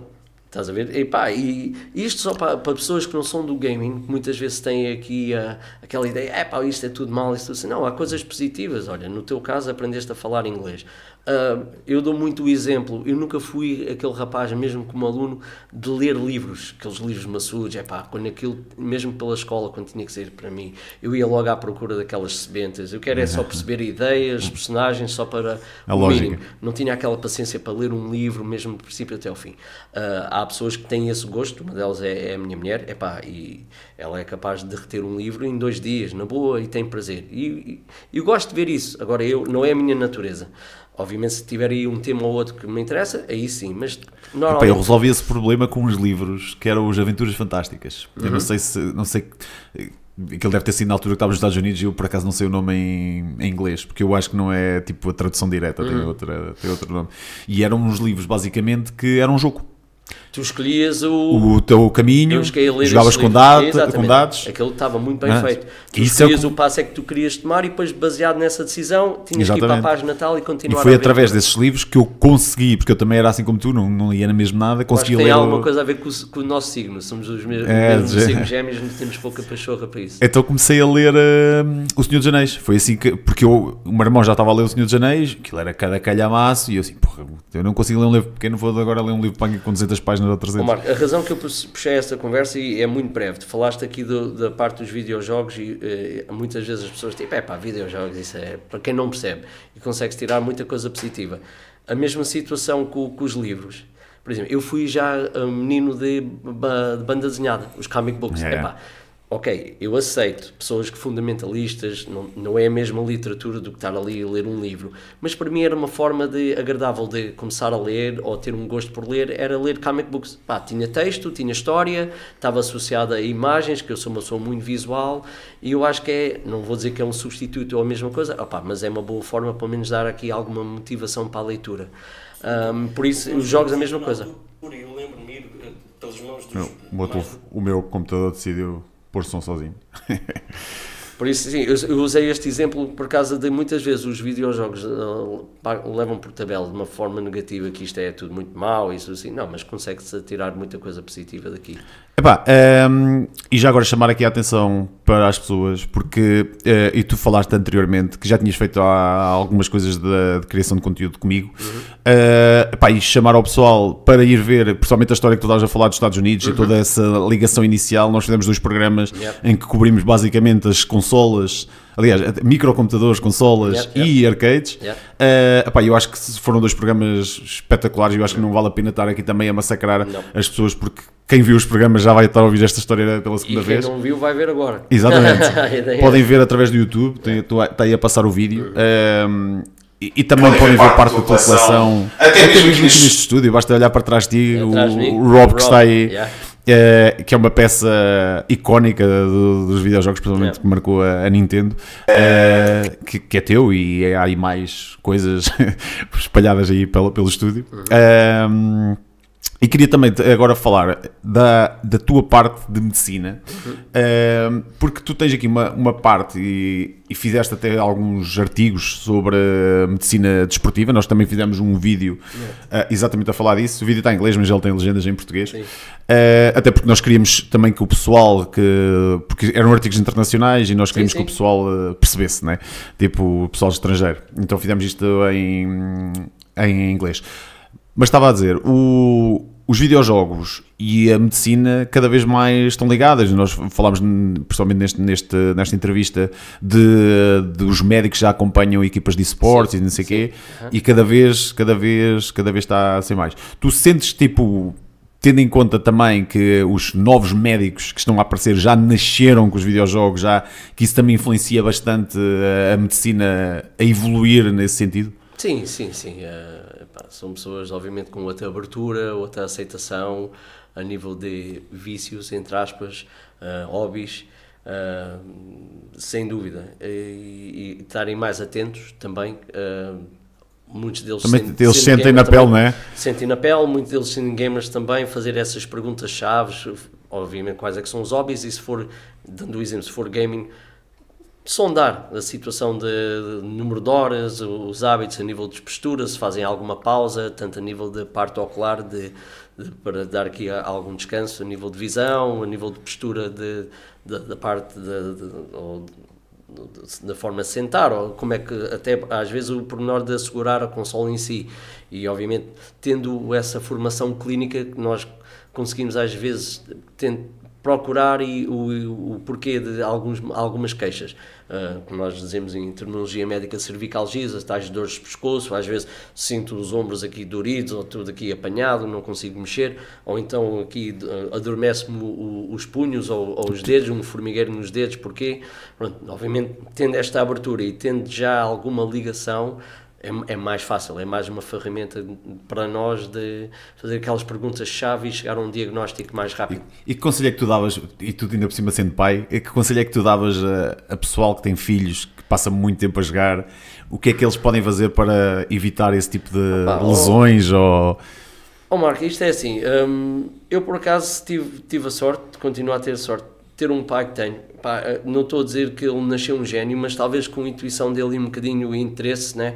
Estás a ver? E, pá, e isto só para, para, pessoas que não são do gaming, que muitas vezes têm aqui uh, aquela ideia, é pá, isto é tudo mal, isto assim. Não, há coisas positivas. Olha, no teu caso aprendeste a falar inglês. Uh, eu dou muito o exemplo, eu nunca fui aquele rapaz, mesmo como aluno, de ler livros, aqueles livros maçudos, é pá, quando aquilo, mesmo pela escola, quando tinha que sair para mim, eu ia logo à procura daquelas sementes. Eu quero é só (laughs) perceber ideias, personagens, só para. A lógica. Mínimo. Não tinha aquela paciência para ler um livro, mesmo do princípio até ao fim. Uh, pessoas que têm esse gosto, uma delas é, é a minha mulher, epá, e ela é capaz de derreter um livro em dois dias, na boa, e tem prazer. E, e eu gosto de ver isso. Agora, eu não é a minha natureza. Obviamente, se tiver aí um tema ou outro que me interessa, aí sim, mas normalmente... Epá, eu resolvi esse problema com os livros, que eram os Aventuras Fantásticas. Eu não uhum. sei se... Não sei ele deve ter sido na altura que estava nos Estados Unidos e eu por acaso não sei o nome em, em, inglês, porque eu acho que não é tipo a tradução direta, uhum. tem, outra, tem outro nome. E eram uns livros basicamente que era um jogo tu escolhias o, o teu caminho, jogavas com, data, com dados. Aquilo estava muito bem é? feito. Tu é escolhias é o... o passo é que tu querias tomar e depois, baseado nessa decisão, tinhas exatamente. que ir para a página tal e continuar E foi através tudo. desses livros que eu consegui, porque eu também era assim como tu, não, não lia mesma nada, consegui ler. tem alguma coisa a ver com o, com o, nosso signo, somos os mesmos, é, mesmos gêmeos, temos pouca pachorra para isso. Então comecei a ler uh, O Senhor dos Anéis, foi assim que, porque eu, o meu irmão já estava a ler O Senhor dos Anéis, aquilo era cada calhamaço, e eu assim, porra, eu não consigo ler um livro pequeno, vou agora ler um livro com 200 páginas Oh, Marco, a razão que eu puxei esta conversa e é muito breve, tu falaste aqui do, da parte dos videojogos e eh, muitas vezes as pessoas dizem, é pá, videojogos, isso é para quem não percebe e consegue tirar muita coisa positiva. A mesma situação com, com os livros. Por exemplo, eu fui já um eh, menino de, de banda desenhada, os comic books. Yeah. Epá, ok, eu aceito pessoas que fundamentalistas, não, não é a mesma literatura do que estar ali a ler um livro, mas para mim era uma forma de agradável de começar a ler ou ter um gosto por ler, era ler comic books. Pá, tinha texto, tinha história, estava associada a imagens, que eu sou uma pessoa muito visual, e eu acho que é, não vou dizer que é um substituto ou a mesma coisa, opá, mas é uma boa forma pelo menos dar aqui alguma motivação para a leitura. Um, por isso, os jogos a mesma coisa. Eu lembro-me eh, pelos nomes O meu computador decidiu pôr som sozinho. (laughs) Por isso, sim, eu, usei este exemplo por causa de muitas vezes os videojogos eh, levam por tabela de uma forma negativa que isto é tudo muito mau, isso assim. Não, mas consegue-se tirar muita coisa positiva daqui. Epá, um, ehm, e já agora chamar aqui a atenção para as pessoas, porque, uh, e tu falaste anteriormente que já tinhas feito há, algumas coisas de, de, criação de conteúdo comigo, uhum. Uh, epá, e chamar ao pessoal para ir ver, principalmente a história que tu estás a falar dos Estados Unidos uhum. e toda essa ligação inicial. Nós fizemos dois programas yep. em que cobrimos basicamente as consolas Aliás, eh, microcomputadores, consolas yeah, yeah. e arcades. Yeah. Uh, epá, eu acho que foram dois programas espetaculares e eu acho que não vale a pena estar aqui também a massacrar não. as pessoas porque quem viu os programas já vai estar a ouvir esta história pela segunda e quem vez. Quem não viu vai ver agora. (laughs) Exatamente. (laughs) podem ver através do YouTube, está aí a passar o vídeo. Uhum. Ehm, e, e, também é podem ver parte da tua coleção. Até, até mesmo aqui neste estúdio, basta olhar para trás de ti, o, o Rob que está aí. Yeah. Eh, que é uma peça icónica do, dos videojogos, principalmente que marcou a, a Nintendo, eh, que, que, é teu e é, há aí mais coisas (laughs) espalhadas aí pelo, pelo estúdio. Uhum. E queria também agora falar da, da tua parte de medicina, uhum. uh, porque tu tens aqui uma, uma parte e, e fizeste até alguns artigos sobre medicina desportiva. Nós também fizemos um vídeo uh, exatamente a falar disso. O vídeo está em inglês, mas ele tem legendas em português. Uh, até porque nós queríamos também que o pessoal que. Porque eram artigos internacionais e nós queríamos sim, sim. que o pessoal eh, percebesse, né? Tipo, o pessoal estrangeiro. Então fizemos isto em, em inglês. Mas estava a dizer, o, os videojogos e a medicina cada vez mais estão ligadas. Nós falámos, principalmente neste, neste, nesta entrevista, de, dos médicos que já acompanham equipas de esportes e não sei o quê, uhum. e cada vez, cada vez, cada vez está a ser mais. Tu sentes, tipo, tendo em conta também que os novos médicos que estão a aparecer já nasceram com os videojogos, já que isso também influencia bastante eh, a medicina a evoluir nesse sentido? Sim, sim, sim. Uh, é, pá, são pessoas, obviamente, com outra abertura, outra aceitação a nível de vícios, entre aspas, uh, hobbies, uh, sem dúvida. E, estarem mais atentos também. Eh, muitos deles, também, sem, eles sem sentem na também, pele, não é? Sentem na pele, muitos deles sendo gamers também, fazer essas perguntas chave obviamente quais é que são os hobbies, e se for, dando o exemplo, se for gaming, sondar a situação de, de número de horas, os hábitos a nível de postura, se fazem alguma pausa, tanto a nível da parte ocular, de, de, para dar aqui algum descanso, a nível de visão, a nível de postura de, da parte da forma de sentar, ou como é que até às vezes o pormenor de assegurar a console em si. E obviamente, tendo essa formação clínica, nós conseguimos às vezes tentar procurar e o, o porquê de alguns, algumas queixas. Uh, como nós dizemos em terminologia médica, cervicalgias, tais dores de pescoço, às vezes sinto os ombros aqui doridos ou tudo aqui apanhado, não consigo mexer, ou então aqui uh, adormece-me os punhos ou, ou, os dedos, um formigueiro nos dedos, porquê? Pronto, obviamente, tendo esta abertura e tendo já alguma ligação, é, é mais fácil, é mais uma ferramenta para nós de fazer aquelas perguntas-chave e chegar a um diagnóstico mais rápido. E, e que conselho é que tu davas, e tu ainda por cima sendo pai, que conselho é que tu davas a, a pessoal que tem filhos, que passa muito tempo a jogar, o que é que eles podem fazer para evitar esse tipo de lesões oh, ou... Oh Marco, isto é assim, hum, eu por acaso tive, tive a sorte, continuo a ter sorte ter um pai que tenho. Pá, não estou a dizer que ele nasceu um gênio, mas talvez com a intuição dele e um bocadinho o interesse, né?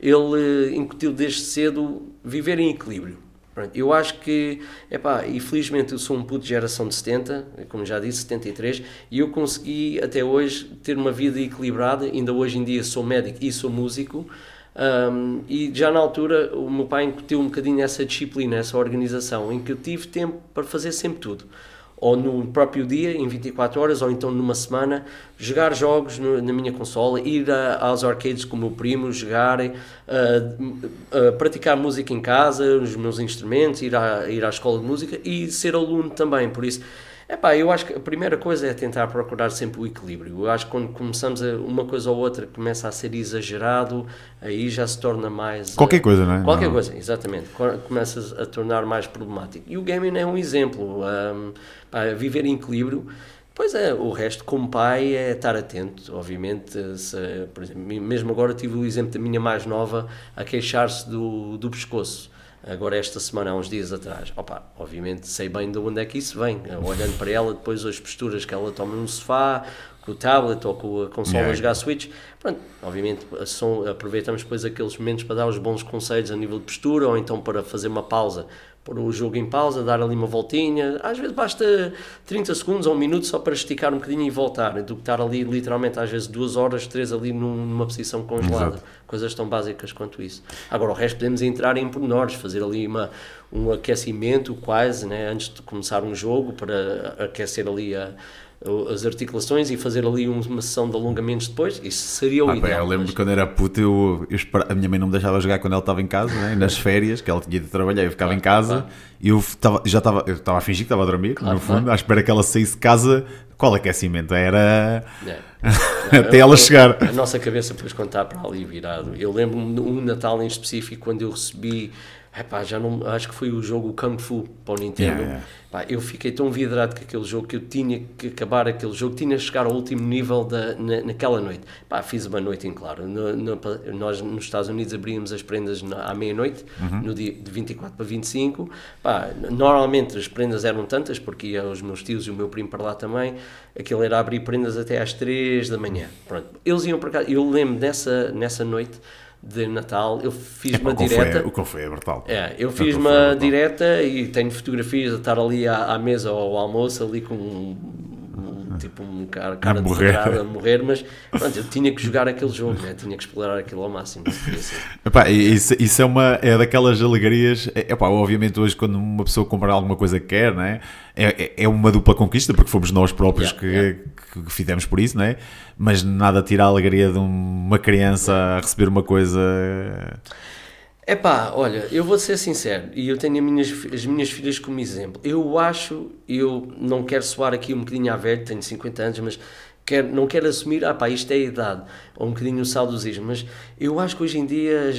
ele eh, incutiu desde cedo viver em equilíbrio. Eu acho que, pá infelizmente eu sou um puto de geração de 70, como já disse, 73, e eu consegui até hoje ter uma vida equilibrada, ainda hoje em dia sou médico e sou músico, um, e já na altura o meu pai incutiu um bocadinho essa disciplina, essa organização, em que eu tive tempo para fazer sempre tudo ou no próprio dia, em 24 horas, ou então numa semana, jogar jogos no, na minha consola, ir a, aos arcades com o meu primo, jogar, uh, uh, praticar música em casa, os meus instrumentos, ir à, ir à escola de música e ser aluno também. Por isso, Epá, eu acho que a primeira coisa é tentar procurar sempre o equilíbrio. Eu acho que quando começamos a, uma coisa ou outra começa a ser exagerado, aí já se torna mais. Qualquer uh, coisa, não é? Qualquer não. coisa, exatamente. Começas a tornar mais problemático. E o gaming é um exemplo. Um, pá, viver em equilíbrio. Pois é, o resto, como pai, é estar atento, obviamente. Se, por exemplo, mesmo agora tive o exemplo da minha mais nova a queixar-se do, do pescoço agora esta semana, há uns dias atrás. Opa, obviamente sei bem de onde é que isso vem, olhando para ela, depois as posturas que ela toma no sofá, com o tablet ou com a consola yeah. a jogar Switch. Pronto, obviamente são, aproveitamos depois aqueles momentos para dar os bons conselhos a nível de postura ou então para fazer uma pausa, pôr o jogo em pausa, dar ali uma voltinha. Às vezes basta 30 segundos ou um minuto só para esticar um bocadinho e voltar, do que estar ali literalmente às vezes duas horas, três ali numa posição congelada. Exato. Coisas tão básicas quanto isso. Agora, o resto podemos entrar em pormenores, fazer ali uma, um aquecimento quase, né, antes de começar um jogo, para aquecer ali a as articulações e fazer ali uma sessão de alongamentos depois, isso seria o ah, ideal. Bem, eu lembro mas... quando era puto, eu, eu a minha mãe não me deixava jogar quando ela estava em casa, né? nas férias, que ela tinha de trabalhar, eu ficava claro, em casa claro. e eu tava, já estava, eu estava a fingir que estava a dormir, claro, no fundo, à espera que ela saísse de casa. Qual aquecimento? Era. É. (laughs) Até eu, ela chegar. A nossa cabeça depois quando está para ali virado. Eu lembro-me de um Natal em específico quando eu recebi. Epá, já não, acho que foi o jogo Kung Fu para o Nintendo. Yeah, yeah. Pá, eu fiquei tão vidrado com aquele jogo que eu tinha que acabar aquele jogo, tinha que chegar ao último nível da, na, naquela noite. Pá, fiz uma noite em claro. No, no, nós nos Estados Unidos abríamos as prendas à meia-noite, uhum. no dia de 24 para 25. Pá, normalmente as prendas eram tantas, porque ia os meus tios e o meu primo para lá também. Aquilo era abrir prendas até às 3 da manhã. Pronto, eles iam para cá. Eu lembro nessa, nessa noite de Natal, eu fiz é, uma o é- direta. Foi, o café é brutal. É, eu fiz é uma direta e tenho fotografias de estar ali à, à mesa ou ao almoço, ali com Uhum. tipo um cara, cara a morrer. a morrer, mas (laughs) pronto, eu tinha que jogar aquele jogo, né? tinha que explorar aquilo ao máximo. Assim. Epá, isso, isso é uma é daquelas alegrias. É, epá, obviamente, hoje, quando uma pessoa comprar alguma coisa que quer, né? é, é uma dupla conquista, porque fomos nós próprios yeah, que, yeah. que, fizemos por isso, né? mas nada tira a alegria de uma criança a receber uma coisa. É pá, olha, eu vou ser sincero e eu tenho as minhas, as minhas filhas como exemplo. Eu acho, eu não quero soar aqui um bocadinho à velha, tenho 50 anos, mas quer, não quer assumir, ah pá, isto é a idade, ou um bocadinho o saudosismo, mas eu acho que hoje em dia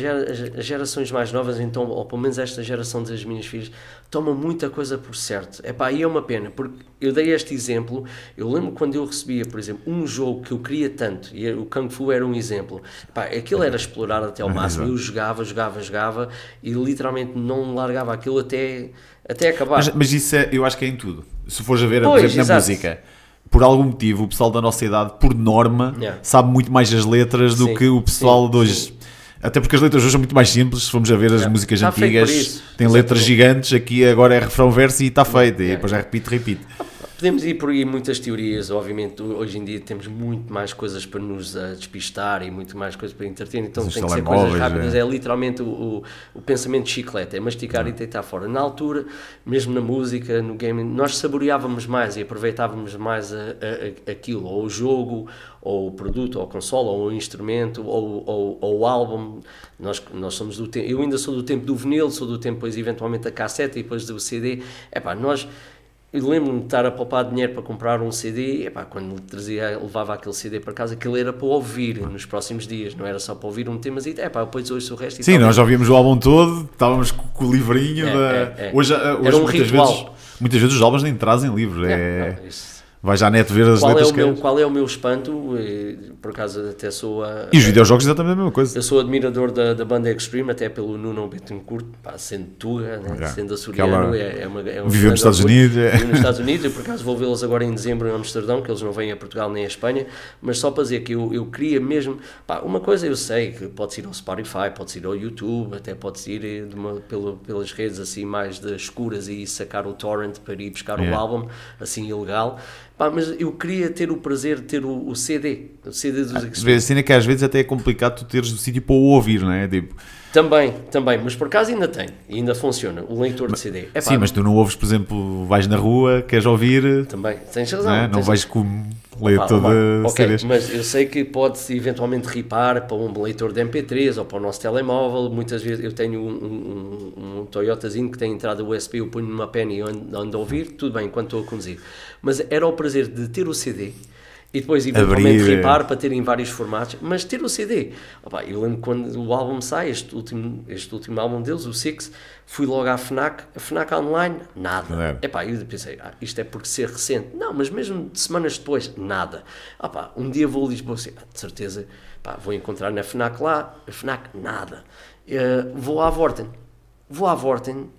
as gerações mais novas, então, ou pelo menos esta geração das minhas filhas, toma muita coisa por certo. É pá, e é uma pena, porque eu dei este exemplo, eu lembro quando eu recebia, por exemplo, um jogo que eu queria tanto, e o Kung Fu era um exemplo, pá, aquilo era explorar até ao (laughs) máximo, eu jogava, jogava, jogava, e literalmente não largava aquilo até, até acabar. Mas, mas isso é, eu acho que é em tudo. Se fores a ver, pois, a, por exemplo, na música por algum motivo, o pessoal da nossa idade, por norma, yeah. sabe muito mais as letras do que o pessoal sim, de hoje. Sim. Até porque as letras hoje são muito mais simples, se formos a ver as músicas tá antigas, têm letras gigantes, aqui agora é refrão, verso e está feito. Yeah. E depois já é repito repito podemos ir por aí muitas teorias, obviamente hoje em dia temos muito mais coisas para nos eh, despistar e muito mais coisas para entreter, então Os tem que ser coisas rápidas, é, é literalmente o, o, o, pensamento de chiclete, é mastigar é. e deitar fora. Na altura, mesmo na música, no game, nós saboreávamos mais e aproveitávamos mais a, a, aquilo, ou o jogo, ou o produto, ou a consola, ou o instrumento, ou, ou, ou o álbum. Nós, nós somos do tempo, eu ainda sou do tempo do vinil, sou do tempo depois eventualmente da cassete e depois do CD. É pá, nós eu lembro-me de estar a poupar dinheiro para comprar um CD, e, epá, quando trazia, levava aquele CD para casa, aquilo era para ouvir nos próximos dias, não era só para ouvir um tema e epá, depois ouço o resto e Sim, tal. nós já ouvíamos o álbum todo, estávamos com o livrinho é, da... É, é. Hoje, hoje, era um muitas ritual. Vezes, muitas vezes os álbuns nem trazem livro, é, é... não, é. isso vai já net ver as qual letras é o que é meu, Qual é o meu espanto, e, por acaso até sou a... E os videojogos é também a mesma coisa. Eu sou admirador da, da banda Extreme, até pelo Nuno Betancourt, pá, sendo tuga, né? yeah. sendo açoriano, é, é, uma, é um nos Estados Unidos. É. nos Estados Unidos, eu por acaso vou vê-los agora em dezembro em Amsterdão, que eles não vêm a Portugal nem a Espanha, mas só para dizer que eu, eu queria mesmo... Pá, uma coisa eu sei, que pode ser ao Spotify, pode ser ao YouTube, até pode ir eh, uma, pelo, pelas redes assim mais das escuras e sacar o torrent para ir buscar o yeah. um álbum, assim ilegal Pá, mas eu queria ter o prazer de ter o, o CD, o CD dos Express. Vê a cena que às vezes até é complicado tu teres o sítio para o ouvir, não é? Tipo, também, também, mas por acaso ainda tem, ainda funciona, o leitor de CD. Sim, mas tu não ouves, por exemplo, vais na rua, queres ouvir. Também, tens razão. Né? Não, não vais com leitor de okay, CDs. Mas eu sei que pode-se eventualmente ripar para um leitor de MP3 ou para o nosso telemóvel. Muitas vezes eu tenho um, um, um Toyotazinho que tem entrada USB, eu ponho numa pena e ando, ando a ouvir, tudo bem, enquanto estou a conduzir. Mas era o prazer de ter o CD e depois eventualmente Abrir. É. ripar para terem vários formatos, mas ter o CD. Opa, eu lembro quando o álbum sai, este último, este último álbum deles, o Six, fui logo à FNAC, a FNAC online, nada. É. Epá, eu pensei, ah, isto é porque ser recente. Não, mas mesmo semanas depois, nada. Opa, um dia vou a Lisboa, assim, ah, de certeza, pá, vou encontrar na FNAC lá, a FNAC, nada. Uh, vou à Vorten. Vou à Vorten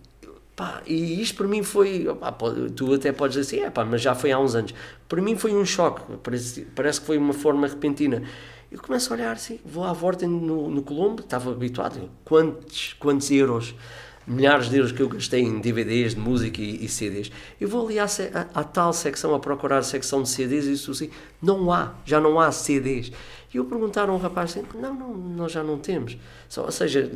Pá, e isto para mim foi. Pá, tu até podes dizer assim, é pá, mas já foi há uns anos. Para mim foi um choque, parece, parece que foi uma forma repentina. Eu começo a olhar assim, vou à volta no, no Colombo, estava habituado, quantos, quantos euros, milhares de euros que eu gastei em DVDs de música e, e CDs. Eu vou ali à, à, à, tal secção, a procurar a secção de CDs e isso assim, não há, já não há CDs. E eu perguntar a um rapaz assim, não, não, nós já não temos. Só, ou seja,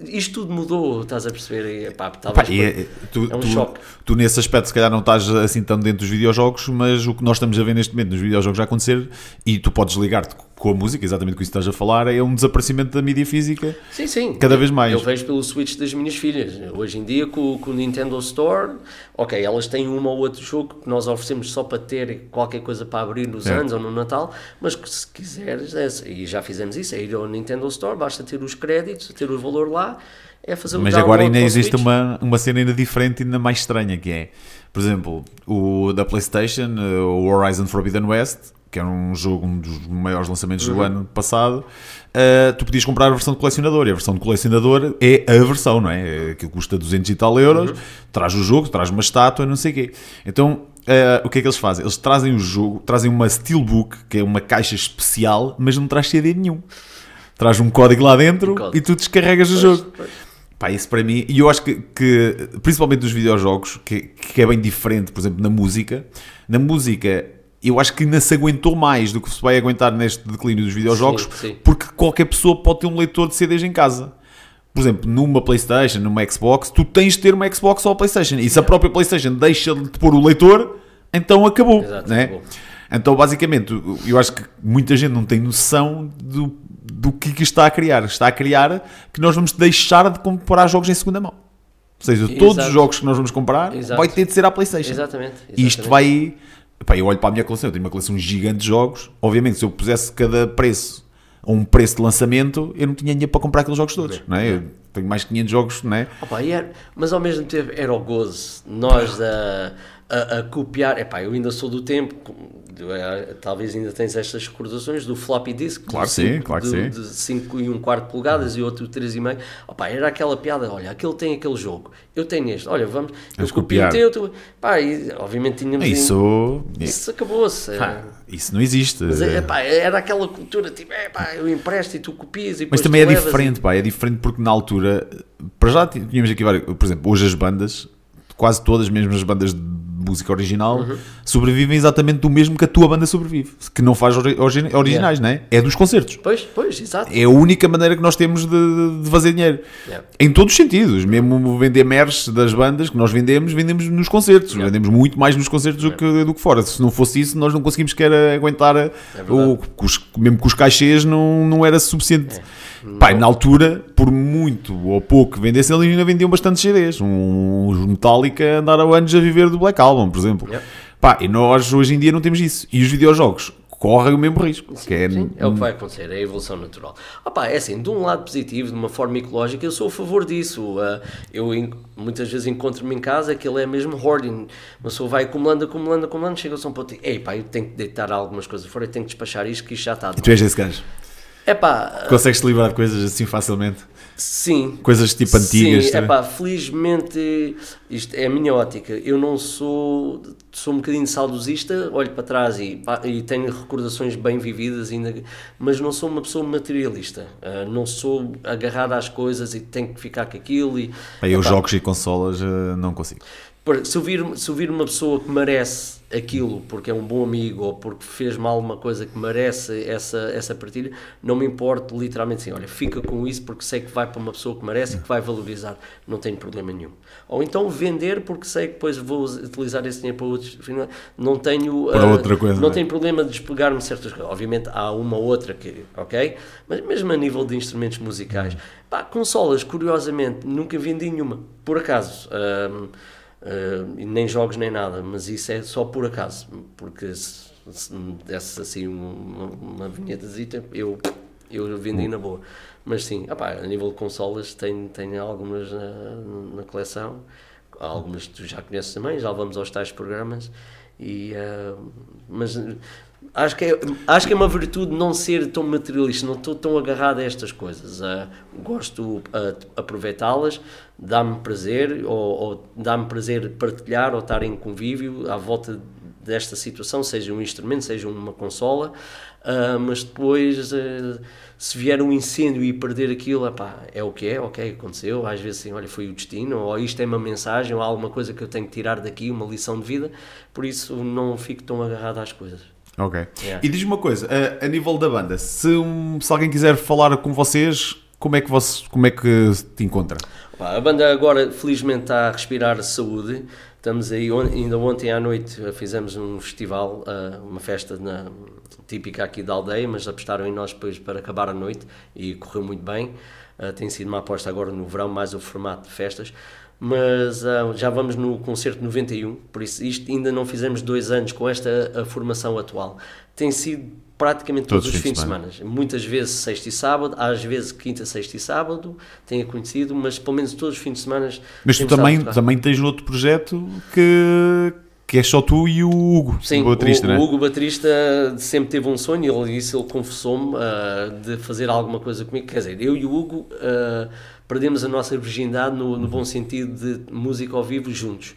isto tudo mudou, estás a perceber? E, pá, talvez e, é, tu, é um tu, choque. Tu, nesse aspecto, se calhar, não estás assim tão dentro dos videojogos, mas o que nós estamos a ver neste momento nos videojogos a acontecer, e tu podes ligar-te com a música, exatamente com isso que estás a falar, é um desaparecimento da mídia física sim, sim. cada eu, vez mais. Eu vejo pelo Switch das minhas filhas. Hoje em dia, com, com, o Nintendo Store, ok, elas têm um ou outro jogo que nós oferecemos só para ter qualquer coisa para abrir nos é. anos ou no Natal, mas que se quiseres, é, e já fizemos isso, é ir ao Nintendo Store, basta ter os créditos, ter o valor lá, é fazer Mas agora ainda existe uma, uma cena ainda diferente, ainda mais estranha, que é, por exemplo, o da PlayStation, eh, o Horizon Forbidden West, que era é um jogo, um dos maiores lançamentos uhum. do ano passado, uh, tu podias comprar a versão de colecionador. E a versão de colecionador é a versão, não é? Eh, que custa 200 e tal euros, uhum. traz o jogo, traz uma estátua, não sei o quê. Então, uh, o que é que eles fazem? Eles trazem o jogo, trazem uma steelbook, que é uma caixa especial, mas não traz CD nenhum traz um código lá dentro um e tu descarregas pois, o jogo. Pois. Pá, isso para mim, e eu acho que, que principalmente nos videojogos, que, que, é bem diferente, por exemplo, na música, na música eu acho que ainda se aguentou mais do que se vai aguentar neste declínio dos videojogos, sim, sim. porque qualquer pessoa pode ter um leitor de CDs em casa. Por exemplo, numa Playstation, numa Xbox, tu tens de ter uma Xbox ou uma Playstation, e se a própria Playstation deixa de pôr o leitor, então acabou, Exato, né? acabou. Então, basicamente, eu acho que muita gente não tem noção do, do que, que está a criar. Está a criar que nós vamos deixar de comprar jogos em segunda mão. Ou seja, Exato. todos os jogos que nós vamos comprar Exato. vai ter de ser à PlayStation. Exatamente. Exatamente. E isto vai. eu olho para a minha coleção, eu tenho uma coleção gigante de jogos. Obviamente, se eu pusesse cada preço a um preço de lançamento, eu não tinha dinheiro para comprar aqueles jogos todos. Não é? Eu tenho mais de 500 jogos, não é? Opa, era, é, mas ao mesmo tempo era o gozo. Nós da. Uh a, a copiar. Epá, eu ainda sou do tempo, é, talvez ainda tens estas recordações do floppy disk. Claro que sim, claro que sim. De 5 e 1 um quarto polegadas e outro 3,5. Opá, era aquela piada, olha, aquele tem aquele jogo, eu tenho este, olha, vamos, vamos eu o Teu, tu, pá, e, obviamente tínhamos... É isso... isso acabou-se. É. isso não existe. Mas, epá, era aquela cultura, tipo, epá, eu empresto e tu copias e Mas também é diferente, e... pá, é diferente porque na altura, para já tínhamos aqui várias, por exemplo, hoje as bandas, quase todas, mesmo as bandas de música original, uhum. sobrevivem exatamente do mesmo que a tua banda sobrevive, que não faz ori originais, yeah. não é? É dos concertos. Pois, pois, exato. É a única maneira que nós temos de, de fazer dinheiro. Yeah. Em todos os sentidos, mesmo vender merch das bandas que nós vendemos, vendemos nos concertos, yeah. vendemos muito mais nos concertos do, que, do que fora. Se não fosse isso, nós não conseguimos sequer aguentar, é o, mesmo com os caixês não, não era suficiente. É. Pai, na altura, por muito ou pouco que vendessem, eles ainda vendiam bastante CDs. Uns Metallica andaram anos a viver do Black Album, por exemplo. Yep. Pá, e nós hoje em dia não temos isso. E os videojogos correm o mesmo risco. Sim, é... Sim. é... o que vai acontecer, é a evolução natural. Ah pá, é assim, de um lado positivo, de uma forma ecológica, eu sou a favor disso. Ah, eu muitas vezes encontro-me em casa que ele é mesmo hoarding. Uma pessoa vai acumulando, acumulando, acumulando, chega-se a um ponto, ei pá, eu tenho que deitar algumas coisas fora, eu tenho que despachar isto que isto já está. E tu és esse gajo? É pá. Consegues-te livrar de coisas assim facilmente? Sim. Coisas tipo antigas. Sim, é pá, felizmente, isto é a minha ótica. Eu não sou. Sou um bocadinho saudosista, olho para trás e, e tenho recordações bem vividas, ainda, mas não sou uma pessoa materialista. Uh, não sou agarrado às coisas e tenho que ficar com aquilo. E, Aí, eu jogos e consolas uh, não consigo se eu, vir, se eu vir uma pessoa que merece aquilo porque é um bom amigo ou porque fez mal uma coisa que merece essa, essa partilha, não me importo literalmente assim, olha, fica com isso porque sei que vai para uma pessoa que merece e que vai valorizar, não tenho problema nenhum. Ou então vender porque sei que depois vou utilizar esse dinheiro para outros, não tenho para uh, outra coisa, não é? tenho problema de despegar-me certas coisas. Obviamente há uma outra que, OK? Mas mesmo a nível de instrumentos musicais, uhum. pá, consolas curiosamente nunca vendi nenhuma, por acaso. Um, ah, Uh, nem jogos nem nada, mas isso é só por acaso, porque se, se me desse assim uma, uma vinhetazita, eu, eu vendi na boa. Mas sim, opa, a nível de consolas, tenho, tenho algumas na, na coleção, algumas que tu já conheces também, já vamos aos tais programas. E, uh, mas Acho que, é, acho que é uma virtude não ser tão materialista, não estou tão agarrado a estas coisas. Uh, gosto ah, de aproveitá-las, dá-me prazer, ou, ou dá-me prazer partilhar ou estar em convívio à volta desta situação, seja um instrumento, seja uma consola, uh, mas depois uh, se vier um incêndio e perder aquilo, epá, é o que é, ok, aconteceu, às vezes assim, olha, foi o destino, ou isto é uma mensagem, ou há alguma coisa que eu tenho que tirar daqui, uma lição de vida, por isso não fico tão agarrado às coisas. Ok. Yeah. E diz-me uma coisa, a, a, nível da banda, se, um, se alguém quiser falar com vocês, como é que, você, como é que te encontra? A banda agora, felizmente, está a respirar saúde. Estamos aí, ainda ontem à noite eh, fizemos um festival, eh, uma festa na, típica aqui da aldeia, mas apostaram em nós depois para acabar a noite e correu muito bem. Eh, tem sido uma aposta agora no verão, mais o formato de festas mas ah, já vamos no concerto 91, por isso isto ainda não fizemos dois anos com esta formação atual. Tem sido praticamente todos, todos os fins de semana. semana. Muitas vezes sexta e sábado, às vezes quinta, sexta e sábado, tenha conhecido, mas pelo menos todos os fins de semana. Mas tu também, também tens outro projeto que, que é só tu e o Hugo, Sim, o baterista, o, é? o Hugo, baterista, sempre teve um sonho, ele disse, ele confessou-me uh, de fazer alguma coisa comigo, quer dizer, eu e o Hugo... Uh, perdemos a nossa virgindade no, no bom sentido de música ao vivo juntos.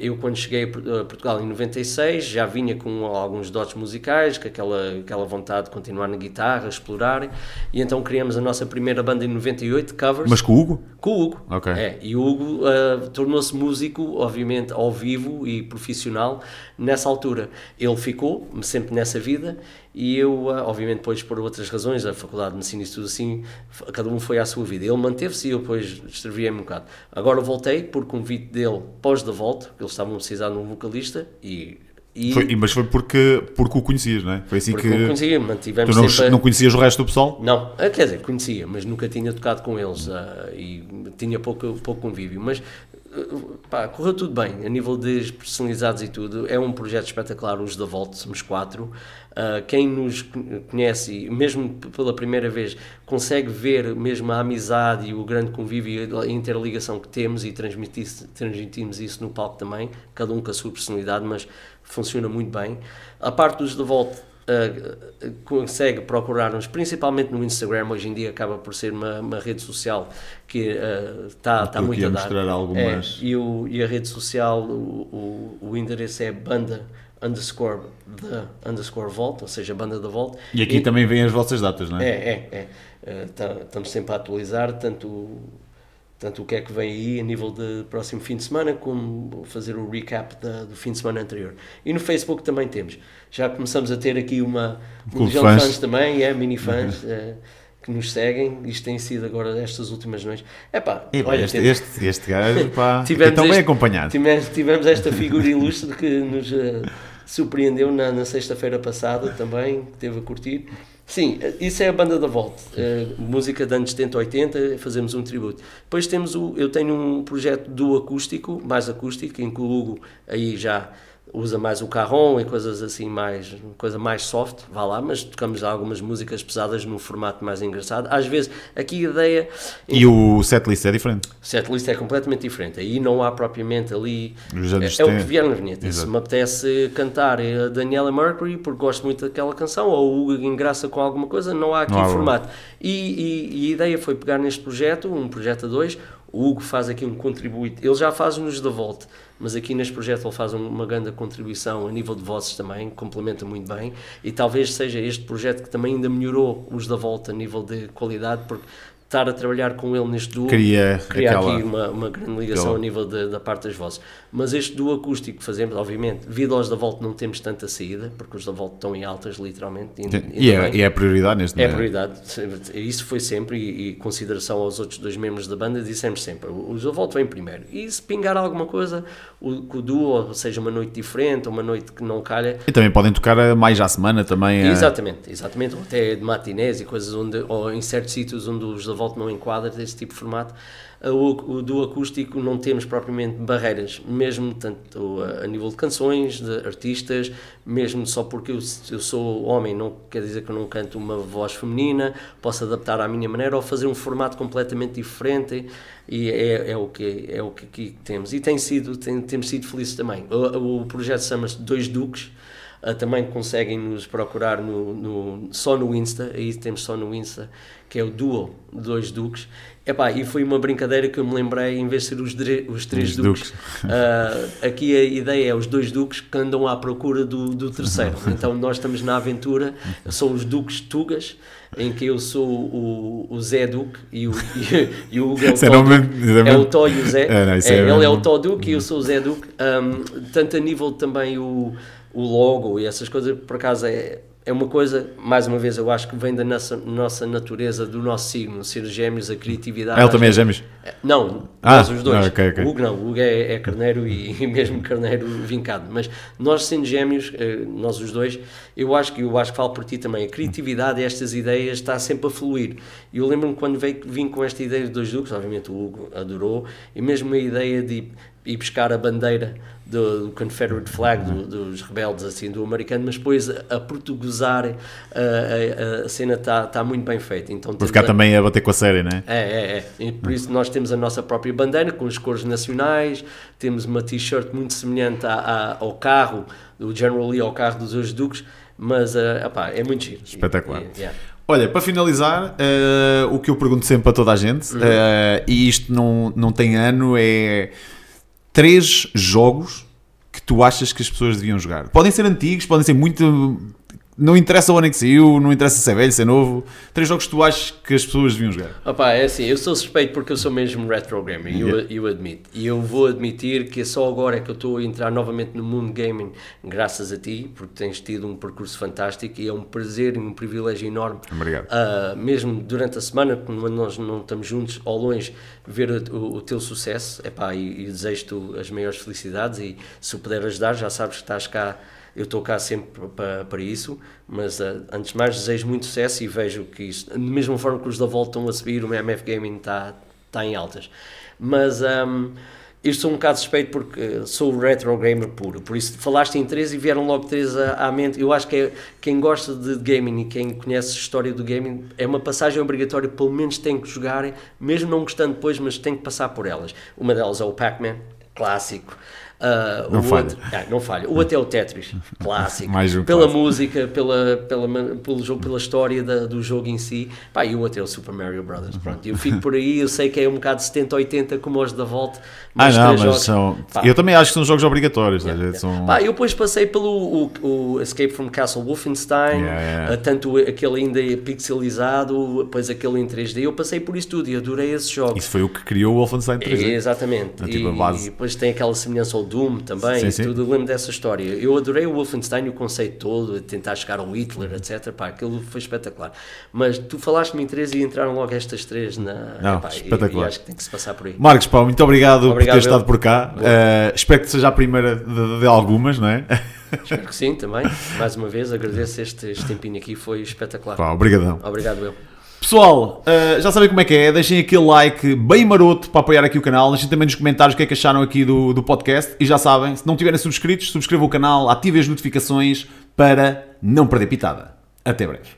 Eu, quando cheguei a Portugal em 96, já vinha com alguns dotes musicais, com aquela, aquela vontade de continuar na guitarra, explorar, e então criamos a nossa primeira banda em 98, covers. Mas com o Hugo? Com o Hugo. Ok. É, e o Hugo uh, tornou-se músico, obviamente, ao vivo e profissional nessa altura. Ele ficou sempre nessa vida e eu, ah, obviamente, depois por outras razões, a faculdade de medicina e tudo assim, cada um foi à sua vida. Ele manteve-se e eu depois escrevia-me um bocado. Agora voltei por convite dele pós da volta, eles estavam precisando de um vocalista e e... Foi, mas foi porque, porque o conhecias, não é? Foi assim porque que. não conhecia, mantivemos tu não, sempre... não conhecias o resto do pessoal? Não, ah, quer dizer, conhecia, mas nunca tinha tocado com eles uh, e tinha pouco, pouco convívio. Mas pá, correu tudo bem, a nível de personalizados e tudo. É um projeto espetacular, os da Volta, somos quatro. Uh, quem nos conhece, mesmo pela primeira vez, consegue ver mesmo a amizade e o grande convívio e a interligação que temos e transmitimos isso no palco também, cada um com a sua personalidade, mas funciona muito bem. A parte dos de volta Uh, consegue procurar-nos, principalmente no Instagram, hoje em dia acaba por ser uma, uma rede social que ah, tá, está uh, tá, muito a dar. Algumas... É, e, o, e, a rede social, o, o, o endereço é banda underscore the underscore ou seja, banda da volta. E aqui e, também vêm as vossas datas, não é? É, é, é. Eh, tá, estamos sempre a atualizar, tanto, tanto o que é que vem aí a nível de próximo fim de semana, como fazer o recap da, do fim de semana anterior. E no Facebook também temos. Já começamos a ter aqui uma, um legião de fãs também, é, mini fãs. Uhum. (laughs) É, que nos seguem. Isto tem sido agora estas últimas noites. É pá, olha, este, este, este gajo, (laughs) pá, tão bem acompanhado. Tivemos, tivemos esta figura (laughs) ilustre que nos uh, surpreendeu na, na sexta-feira passada também, que teve a curtir. Sim, eh, isso é a banda da Volta, uh, eh, música de anos 70, 80, fazemos um tributo. Depois temos o, eu tenho um projeto do acústico, mais acústico, em que o Hugo aí já usa mais o carron e coisas assim mais coisa mais soft, vá lá, mas tocamos algumas músicas pesadas num formato mais engraçado. Às vezes, aqui a ideia E o setlist é diferente. O setlist é completamente diferente. Aí não há propriamente ali é, é, o que vier na vinheta. Exato. Se me apetece cantar a eh, Daniela Mercury porque gosto muito daquela canção ou o engraça com alguma coisa, não há aqui não há formato. E, e, e, a ideia foi pegar neste projeto, um projeto a dois, o Hugo faz aqui um contributo ele já faz-nos da volta mas aqui neste projeto ele faz uma grande contribuição a nível de vozes também, complementa muito bem e talvez seja este projeto que também ainda melhorou os da volta a nível de qualidade, porque estar a trabalhar com ele neste duo cria, cria aquela... aqui uma, uma grande ligação aquela... a nível de, da parte das vozes. Mas este duo acústico que fazemos, obviamente, devido aos da Volta não temos tanta saída, porque os da Volta estão em altas, literalmente. E, e, é, e é prioridade neste é momento. É prioridade. Isso foi sempre, e, e, consideração aos outros dois membros da banda, dissemos sempre, os da Volta vêm primeiro. E se pingar alguma coisa, o, o duo, ou seja, uma noite diferente, uma noite que não calha... E também podem tocar mais à semana também. É- exatamente, é... exatamente. Ou até de matinés e coisas onde, ou em certos sítios onde os da Volta volta não enquadra desse tipo de formato. O, o, do acústico não temos propriamente barreiras, mesmo tanto a, a nível de canções, de artistas, mesmo só porque eu, eu, sou homem, não quer dizer que eu não canto uma voz feminina, posso adaptar à minha maneira ou fazer um formato completamente diferente e é, é o que é o que, temos e tem sido tem, temos sido felizes também. O, o projeto chama-se Dois Duques ah, também conseguem nos procurar no, no, só no Insta, aí temos só no Insta, que é o Duo, dois Duques. Epá, e foi uma brincadeira que eu me lembrei, em vez de ser os, os três os duques, duques. Uh, (laughs) aqui a ideia é os dois duques que andam à procura do, do terceiro. Uhum. Então nós estamos na aventura, são os duques tugas, em que eu sou o, o Zé Duque e o, (laughs) e, e o Hugo é o, Tó Duque, é o Tó e o Zé. É, não, é ele é o Tó Duque e eu sou o Zé Duque. Um, tanto a nível também o, o logo e essas coisas, por acaso é é uma coisa, mais uma vez, eu acho que vem da nossa, nossa natureza, do nosso signo, ser gêmeos, a criatividade. ele também é gêmeos? É, não, ah, os dois. Okay, okay. O Hugo não, o Hugo é, é carneiro e, (laughs) e, mesmo carneiro vincado. Mas nós sendo gêmeos, eh, nós os dois, eu acho que eu acho que falo por ti também, a criatividade, estas ideias, está sempre a fluir. E eu lembro-me quando veio, vim com esta ideia de dois Dukes, obviamente o Hugo adorou, e mesmo a ideia de ir buscar a bandeira do, do Confederate flag, do, dos rebeldes assim, do americano, mas depois a, portuguesar a, a, a cena está tá muito bem feita. Então, Por ficar também a bater com a série, não é? É, é, é. E por isso nós temos a nossa própria bandeira com as cores nacionais, temos uma t-shirt muito semelhante a ao carro, do General Lee, ao carro dos dois Duques, mas uh, eh, opá, é muito giro. Espetacular. E, yeah. Olha, para finalizar, uh, o que eu pergunto sempre a toda a gente, uh, e isto não, não tem ano, é três jogos que tu achas que as pessoas deviam jogar. Podem ser antigos, podem ser muito não interessa o ano em que saiu, não interessa se é velho, se é novo. Três jogos que tu achas que as pessoas deviam jogar? Opa, é assim, eu sou suspeito porque eu sou mesmo retro gamer, yeah. eu, eu admito. E eu vou admitir que é só agora que eu estou a entrar novamente no mundo gaming, graças a ti, porque tens tido um percurso fantástico e é um prazer e um privilégio enorme. Obrigado. Uh, mesmo durante a semana, quando nós não estamos juntos ao longe, ver o, o teu sucesso. Epá, e, e desejo-te as maiores felicidades e se puder ajudar, já sabes que estás cá eu estou cá sempre para, para isso, mas uh, antes de mais desejo muito sucesso e vejo que isso, da mesma forma que os da Volta estão a subir, o MF Gaming está tá em altas. Mas um, ah, isto sou um bocado suspeito porque ah, sou retro gamer puro, por isso falaste em três e vieram logo três à, à mente. Eu acho que é, quem gosta de gaming e quem conhece a história do gaming é uma passagem obrigatória, pelo menos tem que jogar, mesmo não gostando depois, mas tem que passar por elas. Uma delas é o Pac-Man, clássico. Uh, não, o falha. Outro, ah, não falha. O até o Tetris, clássico. (laughs) Um pela clássico. música, pela, pela, pelo jogo, pela história da, do jogo em si. Pá, e o outro o Super Mario Brothers. Pronto, eu fico por aí, eu sei que é um bocado 70, 80 como os da Volta. Ah, mas ah, não, mas jogos, são. Pá. eu também acho que são jogos obrigatórios. Yeah, yeah. São... Pá, eu depois passei pelo o, o Escape from Castle Wolfenstein, yeah, ah, tanto aquele ainda é pixelizado, depois aquele em 3D. Eu passei por isso tudo e adorei esse jogo. Isso foi o que criou o Wolfenstein 3D. É, exatamente. Então, tipo, e, e, depois tem aquela semelhança ao Doom também, sim, sim. tudo, lembro dessa história. Eu adorei o Wolfenstein, o conceito todo, tentar chegar ao Hitler, uhum. etc. Pá, aquilo foi espetacular. Mas tu falaste-me em três e entraram logo estas três na. Não, Epá, espetacular. E, e acho que tem que se passar por aí. Marcos, pá, muito obrigado, obrigado por ter estado por cá. Uh, espero que seja a primeira de, de algumas, não é? Espero que sim, também. (laughs) Mais uma vez, agradeço este, este tempinho aqui, foi espetacular. Pá, obrigadão. Obrigado, eu. Pessoal, eh, já sabem como é que é, deixem aquele like bem maroto para apoiar aqui o canal, deixem também nos comentários o que é que acharam aqui do, do podcast e já sabem, se não tiverem subscritos, subscrevam o canal, ativem as notificações para não perder pitada. Até breve.